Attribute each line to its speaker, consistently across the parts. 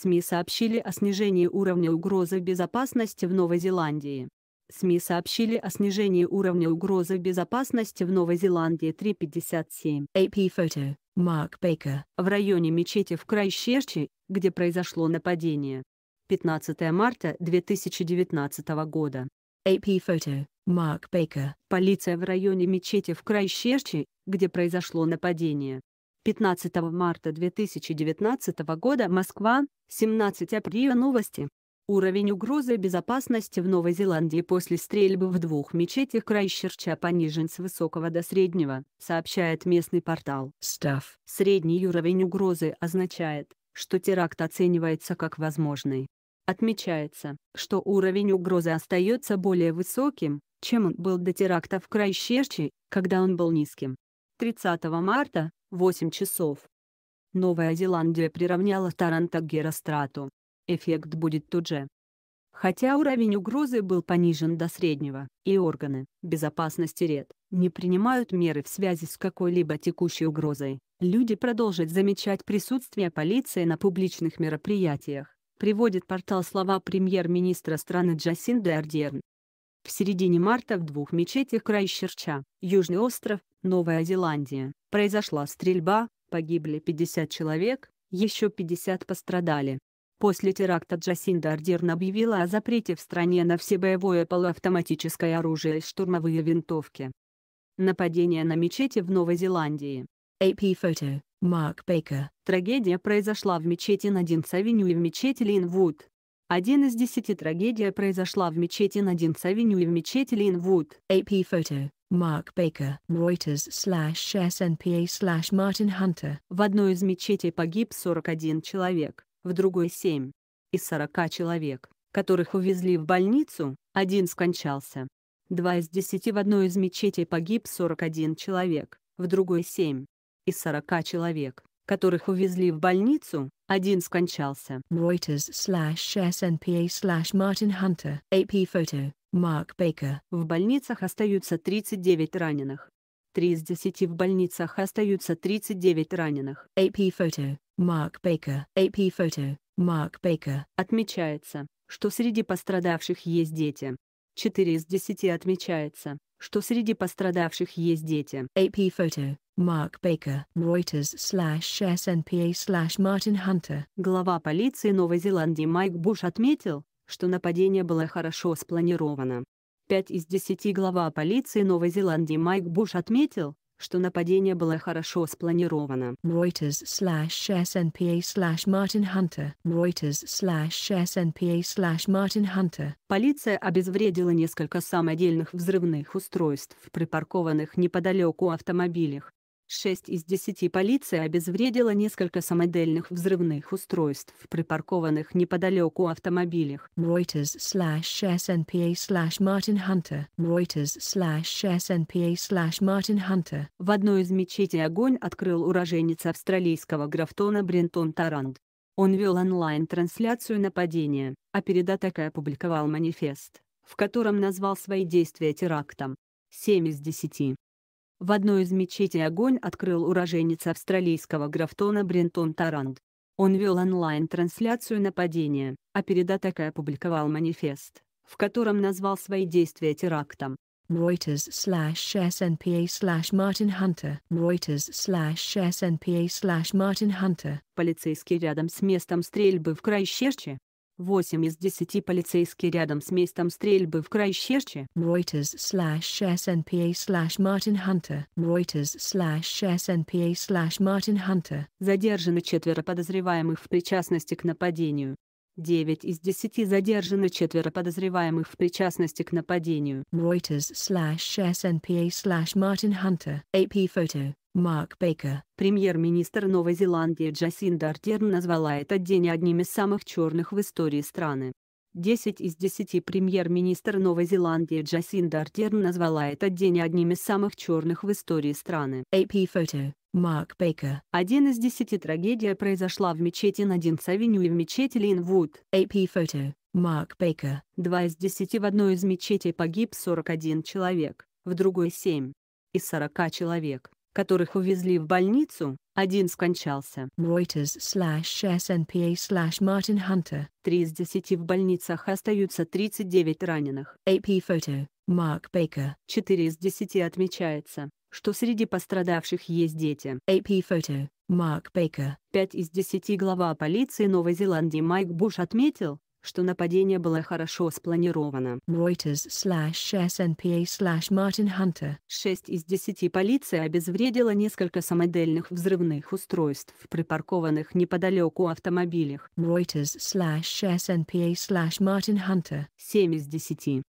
Speaker 1: СМИ сообщили о снижении уровня угрозы безопасности в Новой Зеландии. СМИ сообщили о снижении уровня угрозы безопасности в Новой Зеландии 3.57. AP Photo,
Speaker 2: Mark Baker.
Speaker 1: В районе мечети в Крайщерчи, где произошло нападение. 15 марта 2019 года. AP Photo,
Speaker 2: Mark Baker.
Speaker 1: Полиция в районе мечети в Крайщерчи, где произошло нападение. 15 марта 2019 года Москва, 17 апреля новости. Уровень угрозы безопасности в Новой Зеландии после стрельбы в двух мечетях Крайщерча понижен с высокого до среднего, сообщает местный портал Staff. Средний уровень угрозы означает, что теракт оценивается как возможный. Отмечается, что уровень угрозы остается более высоким, чем он был до теракта в Крайщерче, когда он был низким. 30 марта, 8 часов. Новая Зеландия приравняла Таранта к Герострату. Эффект будет тот же. Хотя уровень угрозы был понижен до среднего, и органы безопасности РЕД не принимают меры в связи с какой-либо текущей угрозой, люди продолжат замечать присутствие полиции на публичных мероприятиях, приводит портал слова премьер-министра страны Джасинда Ардерн. В середине марта в двух мечетях Крайщерча, Южный остров, Новая Зеландия, произошла стрельба, погибли 50 человек, еще 50 пострадали. После теракта Джасинда Ардерн объявила о запрете в стране на все боевое полуавтоматическое оружие и штурмовые винтовки. Нападение на мечети в Новой Зеландии. AP Photo,
Speaker 2: Mark Baker.
Speaker 1: Трагедия произошла в мечети на Динс-авеню и в мечети Линвуд. Один из десяти трагедия произошла в мечети на Динс-авеню
Speaker 3: и в мечети Линвуд. AP Photo. Марк Бейкер, Reuters slash SNPA slash Martin Hunter.
Speaker 1: В одной из мечетей погиб 41 человек, в другой 7. Из 40 человек, которых увезли в больницу, один скончался. Два из десяти в одной из мечетей погиб 41 человек, в другой 7. Из 40 человек, которых увезли в больницу, один скончался.
Speaker 3: Reuters slash SNPA slash Martin Hunter. AP photo. Мак Бейка. В больницах остаются 39 раненых. 3 из 10 в больницах
Speaker 1: остаются 39 раненых. AP Photo.
Speaker 2: Марк Бейка.
Speaker 1: AP Photo.
Speaker 2: Марк Бейка.
Speaker 1: Отмечается, что среди пострадавших есть дети. 4 из 10 отмечается, что среди пострадавших есть дети. AP Photo.
Speaker 3: Марк Бейкер. Reuters slash SNPA slash Мартин Хантер. Глава полиции
Speaker 1: Новой Зеландии Майк Буш отметил, что нападение было хорошо спланировано. 5 из 10 глава полиции Новой Зеландии Майк Буш отметил, что нападение было
Speaker 3: хорошо спланировано. Reuters slash SNPA slash Martin Hunter. Reuters slash
Speaker 1: Полиция обезвредила несколько самодельных взрывных устройств, припаркованных неподалеку автомобилях. Шесть из десяти полиция обезвредила несколько самодельных взрывных устройств,
Speaker 3: припаркованных неподалеку автомобилях. Reuters slash SNPA slash Martin Hunter. Reuters slash SNPA slash Martin Hunter. В одной из мечетей
Speaker 1: огонь открыл уроженец австралийского графтона Брентон Таранд. Он вел онлайн-трансляцию нападения, а перед атакой опубликовал манифест, в котором назвал свои действия терактом. 7 из 10. В одной из мечетей огонь открыл уроженец австралийского Графтона Брентон Таранд. Он вел онлайн-трансляцию нападения, а перед атакой опубликовал манифест, в котором назвал свои действия
Speaker 3: терактом. Reuters slash SNPA slash Martin Hunter. Reuters slash SNPA slash Martin Hunter. Полицейский рядом с местом стрельбы
Speaker 1: в Крайщерче, 8 из 10 полицейских рядом с местом стрельбы в Крайщерче.
Speaker 3: Reuters slash SNPA slash Martin Hunter. Reuters slash SNPA slash Martin Hunter.
Speaker 1: Задержаны четверо подозреваемых в причастности к нападению. 9 из 10 задержаны четверо подозреваемых в причастности к нападению.
Speaker 3: Reuters slash SNPA slash Martin Hunter. AP photo. Марк Бейкер.
Speaker 1: Премьер-министр Новой Зеландии Джасинда Ардерн назвала этот день одним из самых черных в истории страны. 10 из 10 премьер-министр Новой Зеландии Джасинда Ардерн назвала этот день одним из самых черных в истории страны. AP Photo
Speaker 2: Mark Baker.
Speaker 1: Один из десяти трагедия произошла в мечети Надин Савиню и в мечети Линвуд. AP Photo
Speaker 2: Mark Baker.
Speaker 1: Два из десяти в одной из мечетей погиб 41 человек, в другой 7 из 40 человек которых увезли в больницу, один скончался.
Speaker 3: Reuters slash SNPA slash
Speaker 1: Martin Hunter. Три из десяти в больницах остаются 39 раненых. AP Photo.
Speaker 2: Марк Бейкер.
Speaker 1: Четыре из десяти отмечается, что среди пострадавших есть дети. AP Photo.
Speaker 3: Марк Бейкер.
Speaker 1: Пять из десяти глава полиции Новой Зеландии Майк Буш отметил, что нападение было хорошо спланировано.
Speaker 3: Reuters slash SNPA slash Martin Hunter. 6 из 10 полиция обезвредила несколько
Speaker 1: самодельных взрывных устройств, припаркованных неподалеку автомобилях.
Speaker 3: Reuters slash SNPA slash Martin Hunter. 7 из 10.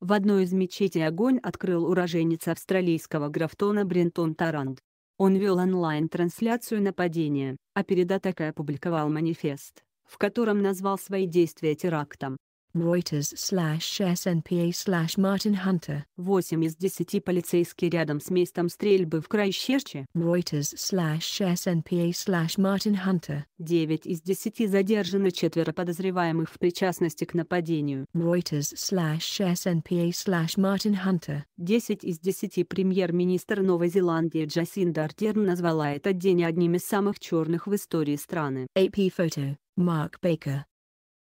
Speaker 3: В
Speaker 1: одной из мечетей огонь открыл уроженец австралийского Графтона Брентон Таранд. Он вел онлайн-трансляцию нападения, а перед атакой опубликовал манифест в котором назвал свои действия терактом.
Speaker 3: Reuters slash SNPA slash
Speaker 1: Martin Hunter. 8 из 10 полицейские рядом с местом стрельбы в Крайщерче.
Speaker 3: Reuters slash SNPA slash Martin Hunter.
Speaker 1: 9 из 10 задержаны четверо подозреваемых в причастности к нападению. Reuters slash SNPA slash
Speaker 3: Martin Hunter.
Speaker 1: 10 из 10 премьер-министр Новой Зеландии Джасинда Артерн назвала этот день одним из самых черных в истории страны. AP Photo.
Speaker 3: Mark
Speaker 2: Baker